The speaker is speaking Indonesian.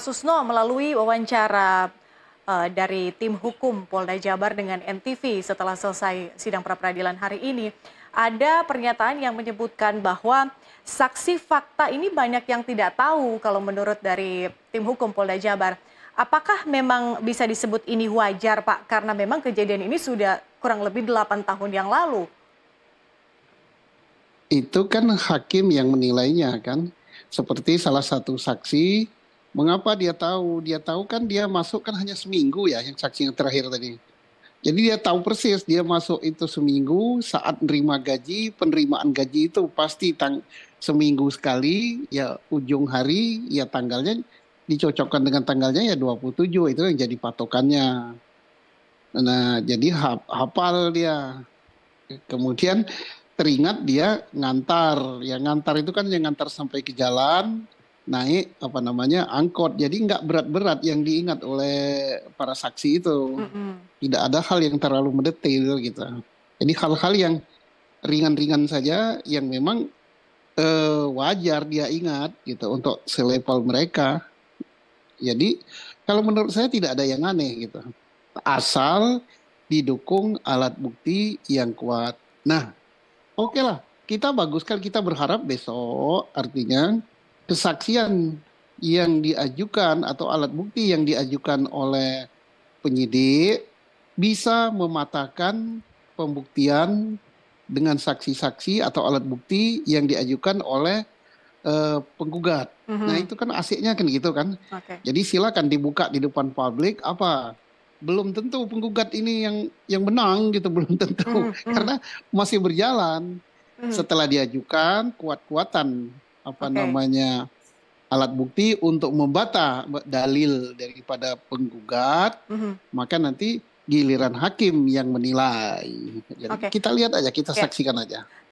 Susno melalui wawancara uh, dari tim hukum Polda Jabar dengan NTV setelah selesai sidang pra peradilan hari ini, ada pernyataan yang menyebutkan bahwa saksi fakta ini banyak yang tidak tahu kalau menurut dari tim hukum Polda Jabar. Apakah memang bisa disebut ini wajar Pak karena memang kejadian ini sudah kurang lebih 8 tahun yang lalu? Itu kan hakim yang menilainya kan. Seperti salah satu saksi Mengapa dia tahu? Dia tahu kan dia masuk kan hanya seminggu ya yang saksi yang terakhir tadi. Jadi dia tahu persis dia masuk itu seminggu saat nerima gaji, penerimaan gaji itu pasti tang seminggu sekali ya ujung hari ya tanggalnya dicocokkan dengan tanggalnya ya 27 itu yang jadi patokannya. Nah, jadi ha hafal dia. Kemudian teringat dia ngantar. Ya ngantar itu kan yang ngantar sampai ke jalan, naik apa namanya angkot jadi nggak berat-berat yang diingat oleh para saksi itu mm-hmm. tidak ada hal yang terlalu mendetail gitu jadi hal-hal yang ringan-ringan saja yang memang eh, wajar dia ingat gitu untuk selevel mereka jadi kalau menurut saya tidak ada yang aneh gitu asal didukung alat bukti yang kuat nah oke okay lah kita bagus kan kita berharap besok artinya kesaksian yang diajukan atau alat bukti yang diajukan oleh penyidik bisa mematahkan pembuktian dengan saksi-saksi atau alat bukti yang diajukan oleh uh, penggugat. Mm -hmm. Nah itu kan asiknya kan gitu kan. Okay. Jadi silakan dibuka di depan publik apa belum tentu penggugat ini yang yang menang gitu belum tentu mm -hmm. karena masih berjalan mhm. setelah diajukan kuat-kuatan apa okay. namanya alat bukti untuk membantah dalil daripada penggugat, mm -hmm. maka nanti giliran hakim yang menilai. Jadi okay. kita lihat aja, kita okay. saksikan aja.